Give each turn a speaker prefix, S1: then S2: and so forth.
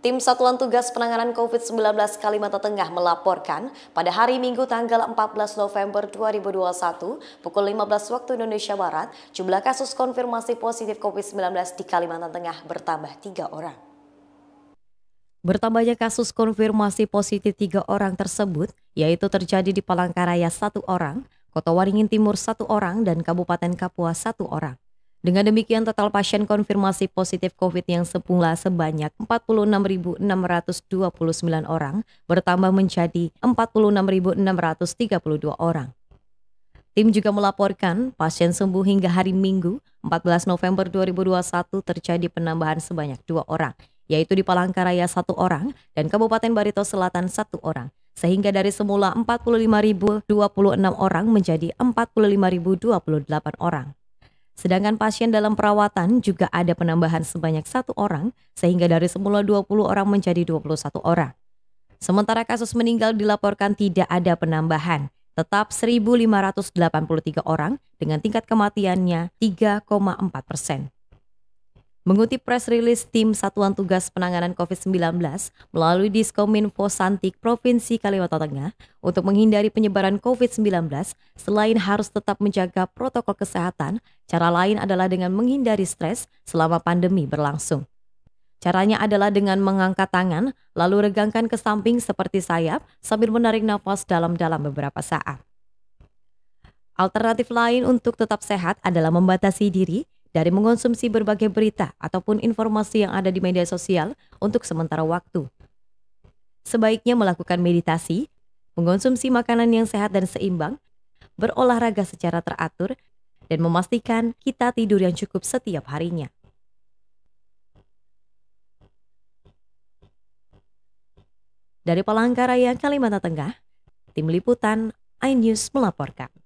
S1: Tim Satuan Tugas Penanganan COVID-19 Kalimantan Tengah melaporkan pada hari Minggu tanggal 14 November 2021 pukul 15 waktu Indonesia Barat jumlah kasus konfirmasi positif COVID-19 di Kalimantan Tengah bertambah tiga orang. Bertambahnya kasus konfirmasi positif tiga orang tersebut yaitu terjadi di Palangkaraya satu orang, Kota Waringin Timur satu orang, dan Kabupaten Kapuas satu orang. Dengan demikian total pasien konfirmasi positif COVID yang semula sebanyak 46.629 orang bertambah menjadi 46.632 orang. Tim juga melaporkan pasien sembuh hingga hari Minggu 14 November 2021 terjadi penambahan sebanyak dua orang, yaitu di Palangkaraya satu orang dan Kabupaten Barito Selatan satu orang, sehingga dari semula 45.026 orang menjadi 45.028 orang. Sedangkan pasien dalam perawatan juga ada penambahan sebanyak satu orang, sehingga dari semula 20 orang menjadi 21 orang. Sementara kasus meninggal dilaporkan tidak ada penambahan, tetap 1.583 orang dengan tingkat kematiannya 3,4 persen. Mengutip press release tim Satuan Tugas Penanganan COVID-19 melalui Diskominfo Santik Provinsi Kalimantan Tengah untuk menghindari penyebaran COVID-19, selain harus tetap menjaga protokol kesehatan, cara lain adalah dengan menghindari stres selama pandemi berlangsung. Caranya adalah dengan mengangkat tangan, lalu regangkan ke samping seperti sayap sambil menarik nafas dalam-dalam beberapa saat. Alternatif lain untuk tetap sehat adalah membatasi diri, dari mengonsumsi berbagai berita ataupun informasi yang ada di media sosial untuk sementara waktu. Sebaiknya melakukan meditasi, mengonsumsi makanan yang sehat dan seimbang, berolahraga secara teratur, dan memastikan kita tidur yang cukup setiap harinya. Dari Palangkaraya, Kalimantan Tengah, Tim Liputan, iNews melaporkan.